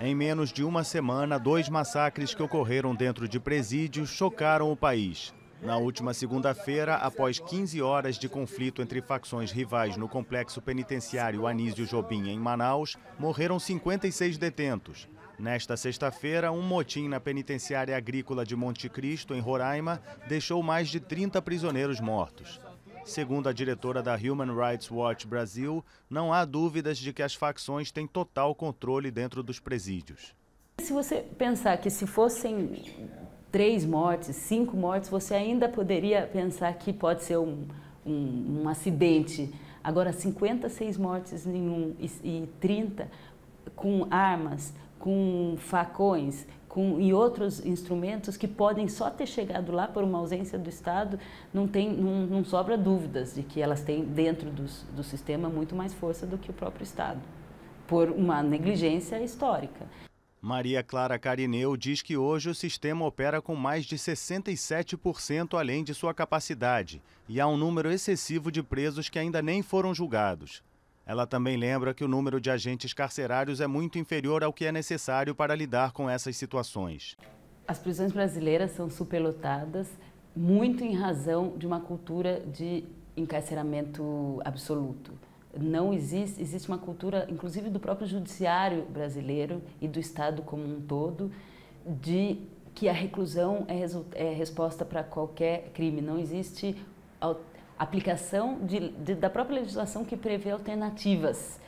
Em menos de uma semana, dois massacres que ocorreram dentro de presídios chocaram o país. Na última segunda-feira, após 15 horas de conflito entre facções rivais no complexo penitenciário Anísio Jobim, em Manaus, morreram 56 detentos. Nesta sexta-feira, um motim na penitenciária agrícola de Monte Cristo, em Roraima, deixou mais de 30 prisioneiros mortos. Segundo a diretora da Human Rights Watch Brasil, não há dúvidas de que as facções têm total controle dentro dos presídios. Se você pensar que se fossem três mortes, cinco mortes, você ainda poderia pensar que pode ser um, um, um acidente. Agora, 56 mortes nenhum e, e 30 com armas, com facões, com, e outros instrumentos que podem só ter chegado lá por uma ausência do Estado, não, tem, não, não sobra dúvidas de que elas têm dentro dos, do sistema muito mais força do que o próprio Estado, por uma negligência histórica. Maria Clara Carineu diz que hoje o sistema opera com mais de 67% além de sua capacidade e há um número excessivo de presos que ainda nem foram julgados. Ela também lembra que o número de agentes carcerários é muito inferior ao que é necessário para lidar com essas situações. As prisões brasileiras são superlotadas, muito em razão de uma cultura de encarceramento absoluto. Não existe, existe uma cultura, inclusive do próprio judiciário brasileiro e do Estado como um todo, de que a reclusão é, é resposta para qualquer crime. Não existe aplicação de, de, da própria legislação que prevê alternativas.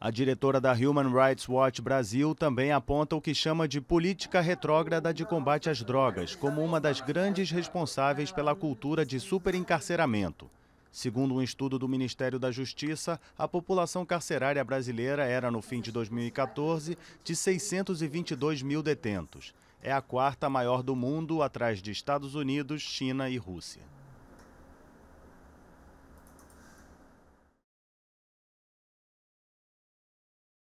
A diretora da Human Rights Watch Brasil também aponta o que chama de política retrógrada de combate às drogas como uma das grandes responsáveis pela cultura de superencarceramento. Segundo um estudo do Ministério da Justiça, a população carcerária brasileira era, no fim de 2014, de 622 mil detentos. É a quarta maior do mundo, atrás de Estados Unidos, China e Rússia.